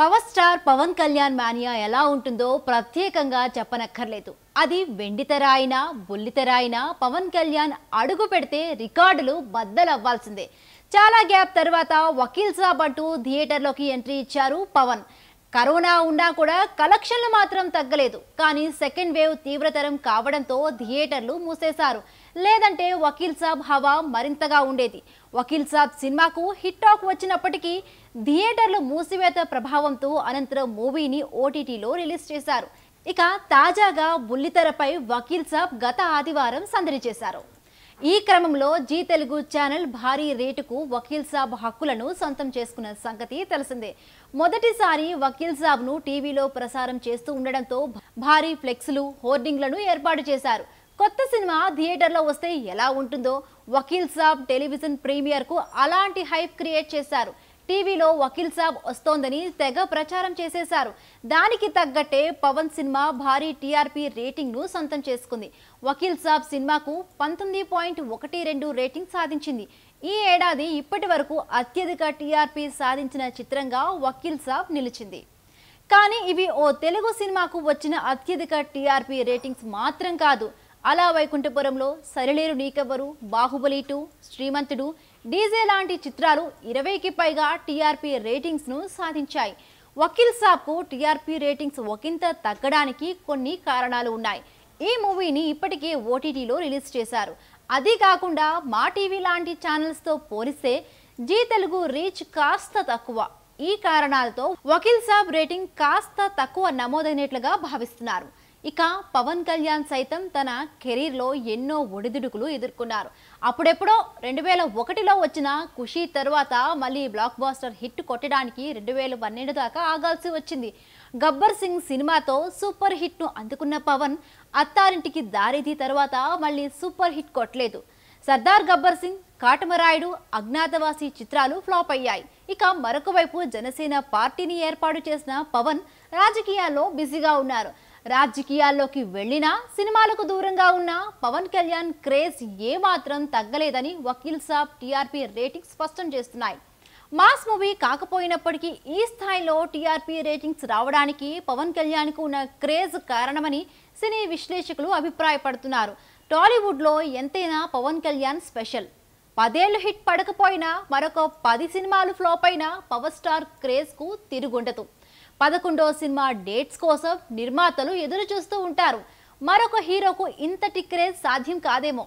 power star Pawan Kalyan mania ఎలా ఉంటుందో ప్రత్యేకంగా చెప్పనక్కర్లేదు అది వెండితెర అయినా బుల్లితెర అయినా పవన్ కళ్యాణ్ అడుగు పెడితే రికార్డులు బద్దలవ్వాల్సిందే చాలా గ్యాప్ తర్వాత వకీల్ సాబ్ అంటూ థియేటర్లోకి ఎంట్రీ ఇచ్చారు పవన్ కరోనా ఉన్నా కూడా కలెక్షన్లు మాత్రం తగ్గలేదు కానీ సెకండ్ వేవ్ తీవ్రతరం కావడంతో థియేటర్లు మూసేశారు లేదంటే వకీల్ సాబ్ హవా మరింతగా ఉండేది వకీల్ సాబ్ సినిమాకు హిట్ టాక్ వచ్చినప్పటికీ థియేటర్లు మూసివేత ప్రభావంతో అనంతరం మూవీని ఓటీటీలో రిలీజ్ చేశారు ఇక తాజాగా బుల్లితెరపై వకీల్ సాబ్ గత ఆదివారం సందడి చేశారు ఈ క్రమంలో జీ తెలుగు ఛానల్ భారీ రేటుకు వకీల్ సాబ్ హక్కులను సొంతం చేసుకున్న సంగతి తెలిసిందే మొదటిసారి వకీల్ సాబ్ను టీవీలో ప్రసారం చేస్తూ ఉండడంతో భారీ ఫ్లెక్స్లు హోర్డింగ్లను ఏర్పాటు చేశారు కొత్త సినిమా థియేటర్లో వస్తే ఎలా ఉంటుందో వకీల్ సాబ్ టెలివిజన్ ప్రీమియర్కు అలాంటి హైప్ క్రియేట్ చేశారు టీవీలో వకీల్ సాబ్ వస్తోందని తెగ ప్రచారం చేసేశారు దానికి తగ్గట్టే పవన్ సినిమా భారీ టీఆర్పీ రేటింగ్ను సొంతం చేసుకుంది వకీల్ సాబ్ సినిమాకు పంతొమ్మిది పాయింట్ ఒకటి రెండు రేటింగ్ సాధించింది ఈ ఏడాది ఇప్పటి వరకు అత్యధిక టీఆర్పీ సాధించిన చిత్రంగా వకీల్ సాబ్ నిలిచింది కానీ ఇవి ఓ తెలుగు సినిమాకు వచ్చిన అత్యధిక టీఆర్పీ రేటింగ్స్ మాత్రం కాదు అలా వైకుంఠపురంలో సరిలేరు నీకెవ్వరు బాహుబలి టూ శ్రీమంతుడు డీజే లాంటి చిత్రాలు ఇరవైకి పైగా టీఆర్పీ రేటింగ్స్ను సాధించాయి వకీల్ సాబ్కు టీఆర్పీ రేటింగ్స్ ఒకంత తగ్గడానికి కొన్ని కారణాలు ఉన్నాయి ఈ మూవీని ఇప్పటికే ఓటీటీలో రిలీజ్ చేశారు అదే కాకుండా మా టీవీ లాంటి ఛానల్స్తో పోలిస్తే జీ తెలుగు రీచ్ కాస్త తక్కువ ఈ కారణాలతో వకీల్ సాబ్ రేటింగ్ కాస్త తక్కువ నమోదైనట్లుగా భావిస్తున్నారు ఇక పవన్ కళ్యాణ్ సైతం తన కెరీర్లో ఎన్నో ఒడిదుడుకులు ఎదుర్కొన్నారు అప్పుడెప్పుడో రెండు వేల ఒకటిలో వచ్చిన ఖుషి తర్వాత మళ్ళీ బ్లాక్ బాస్టర్ హిట్ కొట్టడానికి రెండు వేల పన్నెండు దాకా ఆగాల్సి వచ్చింది గబ్బర్ సింగ్ సినిమాతో సూపర్ హిట్ను అందుకున్న పవన్ అత్తారింటికి దారిది తర్వాత మళ్ళీ సూపర్ హిట్ కొట్టలేదు సర్దార్ గబ్బర్ సింగ్ కాటమరాయుడు అజ్ఞాతవాసి చిత్రాలు ఫ్లాప్ అయ్యాయి ఇక మరొక వైపు జనసేన పార్టీని ఏర్పాటు చేసిన పవన్ రాజకీయాల్లో బిజీగా ఉన్నారు రాజకీయాల్లోకి వెళ్లినా సినిమాలకు దూరంగా ఉన్న పవన్ కళ్యాణ్ క్రేజ్ ఏమాత్రం తగ్గలేదని వకీల్ సాబ్ టీఆర్పీ రేటింగ్ స్పష్టం చేస్తున్నాయి మాస్ మూవీ కాకపోయినప్పటికీ ఈ స్థాయిలో టీఆర్పీ రేటింగ్స్ రావడానికి పవన్ కళ్యాణ్కు ఉన్న క్రేజ్ కారణమని సినీ విశ్లేషకులు అభిప్రాయపడుతున్నారు టాలీవుడ్లో ఎంతైనా పవన్ కళ్యాణ్ స్పెషల్ పదేళ్ళు హిట్ పడకపోయినా మరొక పది సినిమాలు ఫ్లాప్ అయినా పవర్ స్టార్ క్రేజ్కు తిరుగుండదు పదకొండో సినిమా డేట్స్ కోసం నిర్మాతలు ఎదురు చూస్తూ ఉంటారు మరొక హీరోకు ఇంతటి క్రేజ్ సాధ్యం కాదేమో